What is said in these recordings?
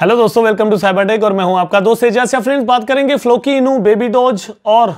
hello दोस्तों welcome to cyber tech और मैं हूं आपका दोस्त एजाज या फ्रेंड्स बात करेंगे फ्लोकी इनू बेबी डॉज और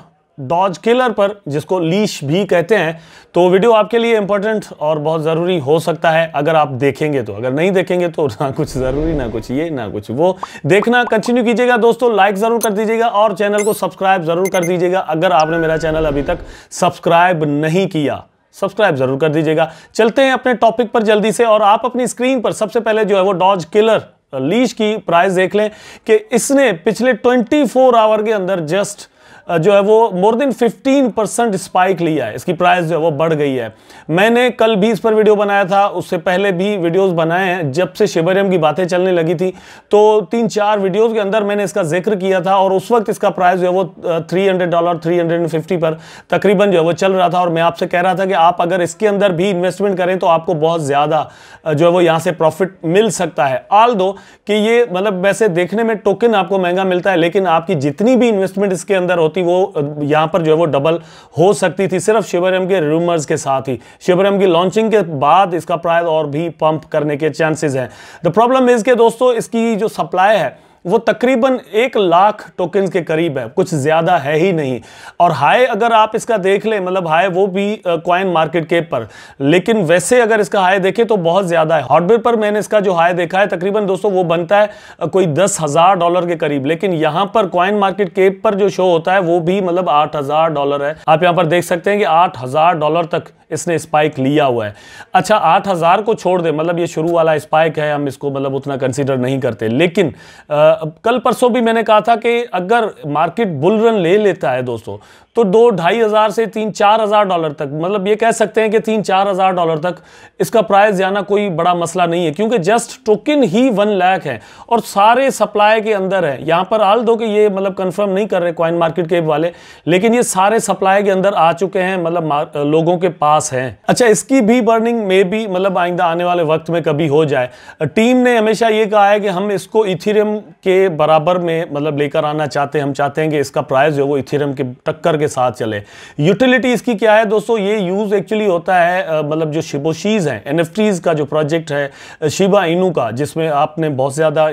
डॉज किलर पर जिसको लीश भी कहते हैं तो वीडियो आपके लिए इंपॉर्टेंट और बहुत ज़रूरी हो सकता है अगर आप देखेंगे तो अगर नहीं देखेंगे तो ना कुछ ज़रूरी ना कुछ ये ना कुछ वो देखना कंटिन्यू कीजिएगा दोस्तों लाइक ज़रूर कर दीजिएगा और चैनल को सब्सक्राइब ज़रूर कर दीजिएगा अगर आपने मेरा चैनल अभी तक सब्सक्राइब नहीं किया सब्सक्राइब जरूर कर दीजिएगा चलते हैं अपने टॉपिक पर जल्दी से और आप अपनी स्क्रीन पर सबसे पहले जो है वो डॉज किलर लीज की प्राइस देख लें कि इसने पिछले 24 आवर के अंदर जस्ट जो है वो मोर देन 15 परसेंट स्पाइक लिया है इसकी प्राइस जो है वो बढ़ गई है मैंने कल भी इस पर वीडियो बनाया था उससे पहले भी वीडियोस बनाए हैं जब से शिवरियम की बातें चलने लगी थी तो तीन चार वीडियोस के अंदर मैंने इसका जिक्र किया था और उस वक्त इसका प्राइस जो है वो थ्री डॉलर थ्री पर तकरीबन जो है वो चल रहा था और मैं आपसे कह रहा था कि आप अगर इसके अंदर भी इन्वेस्टमेंट करें तो आपको बहुत ज़्यादा जो है वो यहाँ से प्रॉफिट मिल सकता है आल दो कि ये मतलब वैसे देखने में टोकन आपको महंगा मिलता है लेकिन आपकी जितनी भी इन्वेस्टमेंट इसके अंदर होती थी वो यहाँ पर जो है वो डबल हो सकती थी सिर्फ शिवरम के रूमर्स के साथ ही शिवरम की लॉन्चिंग के बाद इसका प्राइस और भी पंप करने के चांसेस हैं द प्रॉब्लम इज के दोस्तों इसकी जो सप्लाई है वो तकरीबन एक लाख टोकन के करीब है कुछ ज़्यादा है ही नहीं और हाई अगर आप इसका देख लें मतलब हाई वो भी कॉइन मार्केट के पर लेकिन वैसे अगर इसका हाई देखें तो बहुत ज़्यादा है हॉटबेट पर मैंने इसका जो हाई देखा है तकरीबन दोस्तों वो बनता है कोई दस हज़ार डॉलर के करीब लेकिन यहाँ पर कॉइन मार्केट के पर जो शो होता है वो भी मतलब आठ डॉलर है आप यहाँ पर देख सकते हैं कि आठ डॉलर तक इसने स्पाइक लिया हुआ है अच्छा आठ हज़ार को छोड़ दे मतलब ये शुरू वाला स्पाइक है हम इसको मतलब उतना कंसीडर नहीं करते लेकिन आ, कल परसों भी मैंने कहा था कि अगर मार्केट बुल रन ले लेता है दोस्तों तो दो ढाई हज़ार से तीन चार हज़ार डॉलर तक मतलब ये कह सकते हैं कि तीन चार हज़ार डॉलर तक इसका प्राइस जाना कोई बड़ा मसला नहीं है क्योंकि जस्ट टोकन ही वन लैक है और सारे सप्लाई के अंदर है यहाँ पर आल दो कि ये मतलब कंफर्म नहीं कर रहे कॉइन मार्केट के वाले लेकिन ये सारे सप्लाई के अंदर आ चुके हैं मतलब लोगों के पास पास हैं अच्छा इसकी भी बर्निंग मे भी मतलब आइंदा आने वाले वक्त में कभी हो जाए टीम ने हमेशा ये कहा है कि हम इसको इथीरियम के बराबर में मतलब लेकर आना चाहते हैं हम चाहते हैं कि इसका प्राइस जो है वो इथीरियम के टक्कर के साथ चले यूटिलिटी इसकी क्या है दोस्तों ये यूज़ एक्चुअली होता है मतलब जो शिबोशीज़ हैं एन का जो प्रोजेक्ट है शिबा इनू का जिसमें आपने बहुत ज़्यादा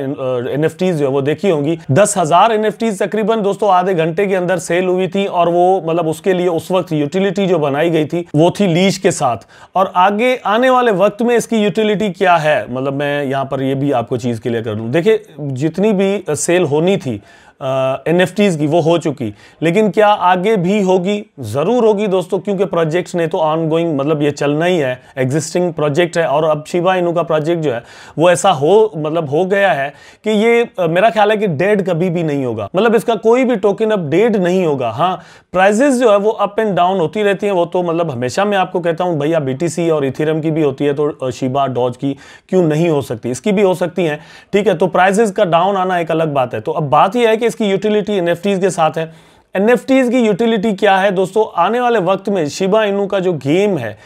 एन जो है वो देखी होंगी दस हज़ार एन तकरीबन दोस्तों आधे घंटे के अंदर सेल हुई थी और वो मतलब उसके लिए उस वक्त यूटिलिटी जो बनाई गई थी वो थी लीज के साथ और आगे आने वाले वक्त में इसकी यूटिलिटी क्या है मतलब मैं यहाँ पर ये भी आपको चीज़ क्लियर कर दू देखिए जितनी भी सेल होनी थी एन की वो हो चुकी लेकिन क्या आगे भी होगी ज़रूर होगी दोस्तों क्योंकि प्रोजेक्ट्स ने तो ऑनगोइंग मतलब ये चलना ही है एग्जिस्टिंग प्रोजेक्ट है और अब शिवा इनू का प्रोजेक्ट जो है वो ऐसा हो मतलब हो गया है कि ये मेरा ख्याल है कि डेड कभी भी नहीं होगा मतलब इसका कोई भी टोकन अब डेड नहीं होगा हाँ प्राइजेस जो है वो अप एंड डाउन होती रहती हैं वो तो मतलब हमेशा मैं आपको कहता हूँ भैया बी और इथिरम की भी होती है तो शिबा डॉज की क्यों नहीं हो सकती इसकी भी हो सकती हैं ठीक है तो प्राइजेस का डाउन आना एक अलग बात है तो अब बात यह है कि कि इसकी यूटिलिटी एन के साथ है एन की यूटिलिटी क्या है दोस्तों आने वाले वक्त में शिबा इनू का जो गेम है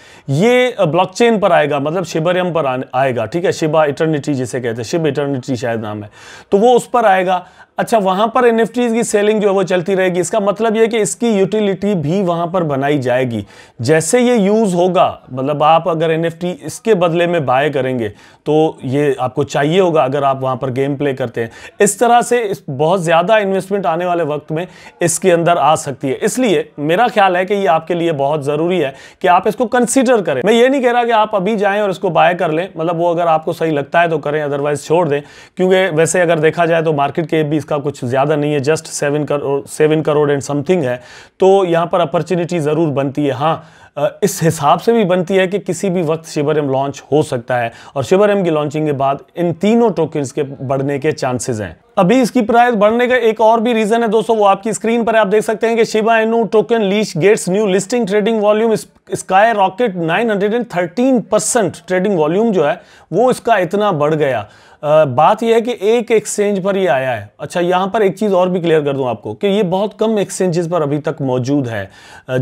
ये ब्लॉकचेन पर आएगा मतलब शिबरियम पर आएगा ठीक है शिबा इटर्निटी जिसे कहते हैं शिब इटर्निटी शायद नाम है तो वो उस पर आएगा अच्छा वहां पर एन की सेलिंग जो है वो चलती रहेगी इसका मतलब यह कि इसकी यूटिलिटी भी वहां पर बनाई जाएगी जैसे ये यूज होगा मतलब आप अगर एन इसके बदले में बाय करेंगे तो ये आपको चाहिए होगा अगर आप वहां पर गेम प्ले करते हैं इस तरह से इस बहुत ज्यादा इन्वेस्टमेंट आने वाले वक्त में इसके अंदर आ सकती है इसलिए मेरा ख्याल है कि ये आपके लिए बहुत जरूरी है कि आप इसको कंसिडर करें मैं ये नहीं कह रहा कि आप अभी जाए और इसको बाय कर लें मतलब वो अगर आपको सही लगता है तो करें अदरवाइज छोड़ दें क्योंकि वैसे अगर देखा जाए तो मार्केट के भी इसका कुछ ज़्यादा नहीं है just seven crore seven crore and something है तो यहाँ पर अपॉर्चुनिटी ज़रूर बनती है हाँ इस हिसाब से भी बनती है कि किसी भी वक्त शिवर एम लॉन्च हो सकता है और शिवर एम की लॉन्चिंग के बाद इन तीनों टोकन्स के बढ़ने के चांसेज हैं अभी इसकी प्राइस बढ़ने का एक और भी रीजन है दोस्तों वो आपकी स्क्रीन पर आप देख सकते हैं कि Shiba Inu token leash gets new listing trading volume skyrocket 913 percent trading volume जो है वो इसका इतना बढ़ गया आ, बात ये है कि एक एक्सचेंज पर ही आया है अच्छा यहाँ पर एक चीज़ और भी क्लियर कर दूँ आपको कि ये बहुत कम एक्सचेंजेस पर अभी तक मौजूद है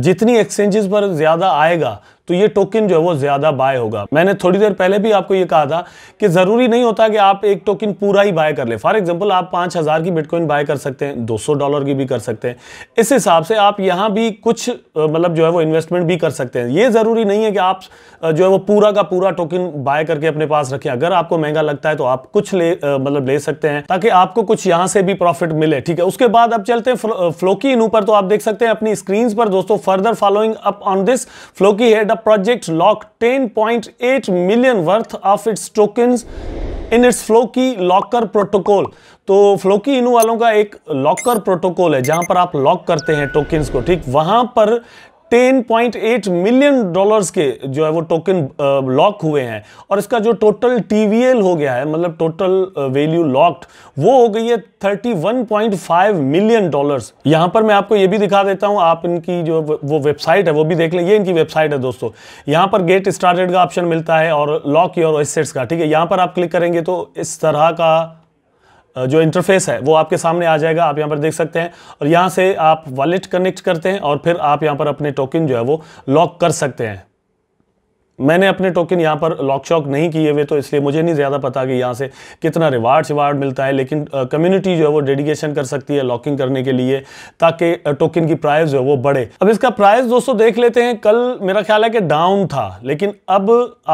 जितनी एक्सचेंजेस पर ज़्यादा आएगा तो ये टोकन जो है वो ज़्यादा बाय होगा मैंने थोड़ी देर पहले भी आपको ये कहा था कि ज़रूरी नहीं होता कि आप एक टोकन पूरा ही बाय कर ले फॉर एग्जाम्पल आप पांच हज़ार की बिटकॉइन बाय कर सकते हैं दो सौ डॉलर की भी कर सकते हैं इस हिसाब से आप यहां भी कुछ मतलब जो है वो इन्वेस्टमेंट भी कर सकते हैं ये ज़रूरी नहीं है कि आप जो है वो पूरा का पूरा टोकन बाय करके अपने पास रखें अगर आपको महंगा लगता है तो आप कुछ ले मतलब ले सकते हैं ताकि आपको कुछ यहां से भी प्रॉफिट मिले ठीक है उसके बाद अब चलते हैं फ्लोकी इन ऊपर तो आप देख सकते हैं अपनी स्क्रीन पर दोस्तों further following up on this Floki head project lock 10.8 million worth of its token in its Floki locker protocol तो फ्लोकी इन वालों का एक लॉकर प्रोटोकॉल है जहां पर आप लॉक करते हैं टोकन्स को ठीक वहां पर 10.8 मिलियन डॉलर्स के जो है वो टोकन लॉक uh, हुए हैं और इसका जो टोटल टीवीएल हो गया है मतलब टोटल वैल्यू लॉक्ड वो हो गई है 31.5 मिलियन डॉलर्स यहां पर मैं आपको ये भी दिखा देता हूं आप इनकी जो वो वेबसाइट है वो भी देख लें ये इनकी वेबसाइट है दोस्तों यहां पर गेट स्टार्टेड का ऑप्शन मिलता है और लॉक योर एसेट्स का ठीक है यहां पर आप क्लिक करेंगे तो इस तरह का जो इंटरफेस है वो आपके सामने आ जाएगा आप यहाँ पर देख सकते हैं और यहाँ से आप वॉलेट कनेक्ट करते हैं और फिर आप यहाँ पर अपने टोकन जो है वो लॉक कर सकते हैं मैंने अपने टोकन यहाँ पर लॉक शॉक नहीं किए हुए तो इसलिए मुझे नहीं ज़्यादा पता कि यहाँ से कितना रिवार्ड शिवार्ड मिलता है लेकिन कम्युनिटी जो है वो डेडिकेशन कर सकती है लॉकिंग करने के लिए ताकि टोकन की प्राइस जो है वो बढ़े अब इसका प्राइस दोस्तों देख लेते हैं कल मेरा ख्याल है कि डाउन था लेकिन अब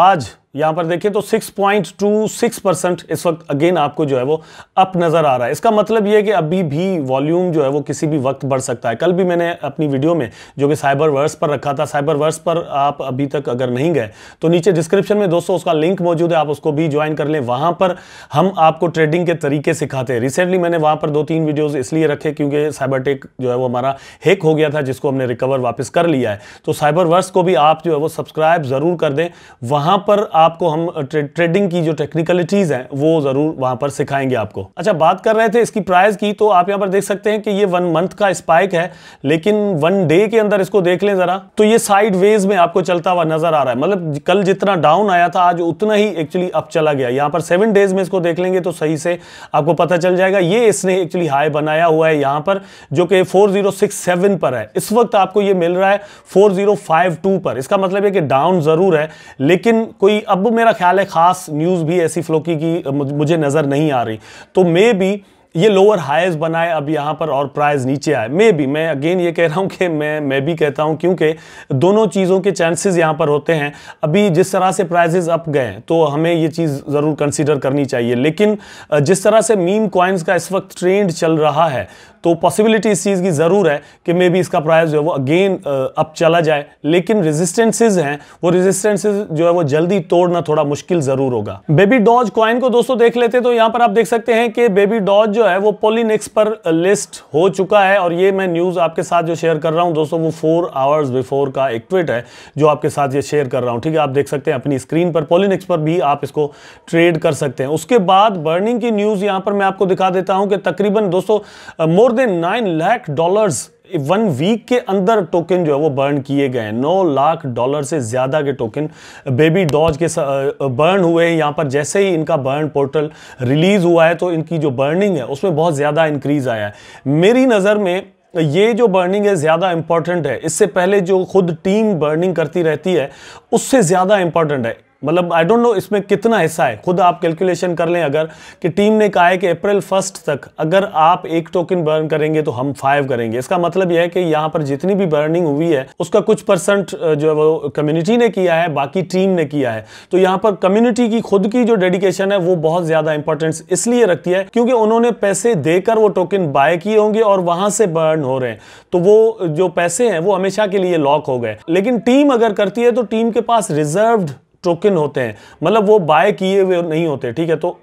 आज यहां पर देखिए तो 6.26 परसेंट इस वक्त अगेन आपको जो है वो अप नज़र आ रहा है इसका मतलब ये है कि अभी भी वॉल्यूम जो है वो किसी भी वक्त बढ़ सकता है कल भी मैंने अपनी वीडियो में जो कि साइबर वर्स पर रखा था साइबर वर्स पर आप अभी तक अगर नहीं गए तो नीचे डिस्क्रिप्शन में दोस्तों उसका लिंक मौजूद है आप उसको भी ज्वाइन कर लें वहां पर हम आपको ट्रेडिंग के तरीके सिखाते हैं रिसेंटली मैंने वहां पर दो तीन वीडियोज़ इसलिए रखे क्योंकि साइबर टेक जो है वो हमारा हैक हो गया था जिसको हमने रिकवर वापस कर लिया है तो साइबर वर्स को भी आप जो है वो सब्सक्राइब ज़रूर कर दें वहां पर आप आपको हम ट्रे, ट्रेडिंग की जो टेक्निकलिटीज़ हैं वो ज़रूर वहां पर सिखाएंगे आपको अच्छा बात कर रहे थे इसकी प्राइस की तो आप यहां पर देख सकते हैं कि ये वन मंथ का स्पाइक है लेकिन वन डे के अंदर इसको देख लें ज़रा तो ये साइड में आपको चलता हुआ नज़र आ रहा है मतलब कल जितना डाउन आया था आज उतना ही एक्चुअली अप चला गया यहाँ पर सेवन डेज में इसको देख लेंगे तो सही से आपको पता चल जाएगा ये इसने एक्चुअली हाई बनाया हुआ है यहाँ पर जो कि फोर पर है इस वक्त आपको ये मिल रहा है 4052 पर इसका मतलब है कि डाउन जरूर है लेकिन कोई अब मेरा ख्याल है ख़ास न्यूज़ भी ऐसी फ्लोकी की मुझे नज़र नहीं आ रही तो मे भी ये लोअर हाइज बनाए अब यहाँ पर और प्राइस नीचे आए मे बी मैं अगेन ये कह रहा हूँ कि मैं मैं भी कहता हूँ क्योंकि दोनों चीज़ों के चांसेस यहाँ पर होते हैं अभी जिस तरह से प्राइजेज अप गए तो हमें ये चीज़ ज़रूर कंसिडर करनी चाहिए लेकिन जिस तरह से मीम कॉइन्स का इस वक्त ट्रेंड चल रहा है तो पॉसिबिलिटी इस चीज़ की ज़रूर है कि मे बी इसका प्राइस जो है वो अगेन अप चला जाए लेकिन रेजिस्टेंसेज हैं वो रेजिस्टेंसेज जो है वो जल्दी तोड़ना थोड़ा मुश्किल ज़रूर होगा बेबी डॉज कॉइन को दोस्तों देख लेते तो यहाँ पर आप देख सकते हैं कि बेबी डॉज जो है वो पोलिनिक्स पर लिस्ट हो चुका है और ये मैं न्यूज़ आपके साथ जो शेयर कर रहा हूँ दोस्तों वो फोर आवर्स बिफोर का एक ट्वीट है जो आपके साथ ये शेयर कर रहा हूँ ठीक है आप देख सकते हैं अपनी स्क्रीन पर पोलिनिक्स पर भी आप इसको ट्रेड कर सकते हैं उसके बाद बर्निंग की न्यूज़ यहाँ पर मैं आपको दिखा देता हूँ कि तकरीबन दोस्तों more than nine lakh dollars one week के अंदर टोकन जो है वो बर्न किए गए हैं नौ लाख डॉलर से ज़्यादा के टोकन बेबी डॉज के बर्न हुए हैं यहाँ पर जैसे ही इनका बर्न पोर्टल रिलीज़ हुआ है तो इनकी जो बर्निंग है उसमें बहुत ज़्यादा इंक्रीज़ आया है मेरी नज़र में ये जो बर्निंग है ज़्यादा इंपॉर्टेंट है इससे पहले जो खुद टीम बर्निंग करती रहती है उससे ज़्यादा इंपॉर्टेंट है मतलब आई डोंट नो इसमें कितना हिस्सा है खुद आप कैलकुलेशन कर लें अगर कि टीम ने कहा है कि अप्रैल फर्स्ट तक अगर आप एक टोकन बर्न करेंगे तो हम फाइव करेंगे इसका मतलब यह है कि यहाँ पर जितनी भी बर्निंग हुई है उसका कुछ परसेंट जो है वो कम्युनिटी ने किया है बाकी टीम ने किया है तो यहाँ पर कम्युनिटी की खुद की जो डेडिकेशन है वो बहुत ज्यादा इंपॉर्टेंस इसलिए रखती है क्योंकि उन्होंने पैसे देकर वो टोकन बाय किए होंगे और वहां से बर्न हो रहे हैं तो वो जो पैसे हैं वो हमेशा के लिए लॉक हो गए लेकिन टीम अगर करती है तो टीम के पास रिजर्व टोकन होते हैं मतलब वो बाय किए हुए नहीं होते ठीक है तो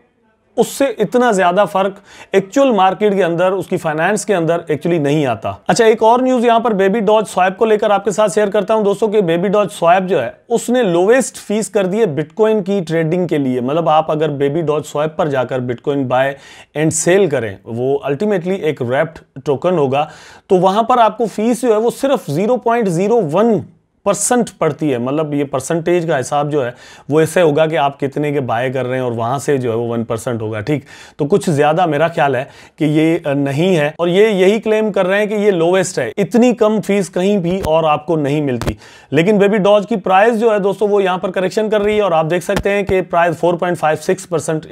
उससे इतना ज्यादा फर्क एक्चुअल मार्केट के अंदर उसकी फाइनेंस के अंदर एक्चुअली नहीं आता अच्छा एक और न्यूज यहां पर बेबी डॉज स्वाइप को लेकर आपके साथ शेयर करता हूं दोस्तों कि बेबी डॉज स्वाइप जो है उसने लोवेस्ट फीस कर दी है बिटकॉइन की ट्रेडिंग के लिए मतलब आप अगर बेबी डॉज स्वाइप पर जाकर बिटकॉइन बाय एंड सेल करें वो अल्टीमेटली एक रैप्ड टोकन होगा तो वहां पर आपको फीस जो है वो सिर्फ जीरो परसेंट पड़ती है मतलब ये परसेंटेज का हिसाब जो है वो ऐसे होगा कि आप कितने के बाय कर रहे हैं और वहाँ से जो है वो वन परसेंट होगा ठीक तो कुछ ज़्यादा मेरा ख्याल है कि ये नहीं है और ये यही क्लेम कर रहे हैं कि ये लोवेस्ट है इतनी कम फीस कहीं भी और आपको नहीं मिलती लेकिन बेबी डॉज की प्राइस जो है दोस्तों वो यहाँ पर करेक्शन कर रही है और आप देख सकते हैं कि प्राइस फोर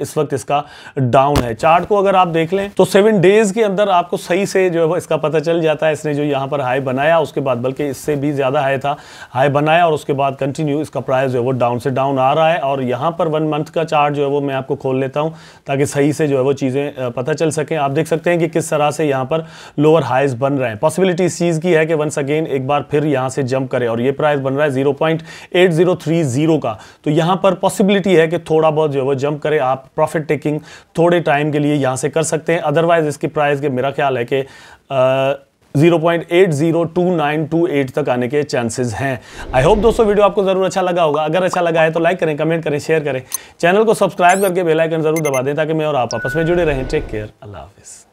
इस वक्त इसका डाउन है चार्ट को अगर आप देख लें तो सेवन डेज के अंदर आपको सही से जो है इसका पता चल जाता है इसने जो यहाँ पर हाई बनाया उसके बाद बल्कि इससे भी ज़्यादा हाई था हाई बनाया और उसके बाद कंटिन्यू इसका प्राइस जो है वो डाउन से डाउन आ रहा है और यहाँ पर वन मंथ का चार्ट जो है वो मैं आपको खोल लेता हूँ ताकि सही से जो है वो चीज़ें पता चल सकें आप देख सकते हैं कि किस तरह से यहाँ पर लोअर हाइज बन रहे हैं पॉसिबिलिटी इस चीज़ की है कि वंस अगेन एक बार फिर यहाँ से जंप करें और ये प्राइस बन रहा है जीरो का तो यहाँ पर पॉसिबिलिटी है कि थोड़ा बहुत जो है वो जंप करें आप प्रॉफिट टेकिंग थोड़े टाइम के लिए यहाँ से कर सकते हैं अदरवाइज इसकी प्राइस के मेरा ख्याल है कि 0.802928 तक आने के चांसेस हैं आई होप दोस्तों वीडियो आपको जरूर अच्छा लगा होगा अगर अच्छा लगा है तो लाइक करें कमेंट करें शेयर करें चैनल को सब्सक्राइब करके बेल आइकन जरूर दबा दें ताकि मैं और आप आपस में जुड़े रहें टेक केयर अल्लाह हाफिज़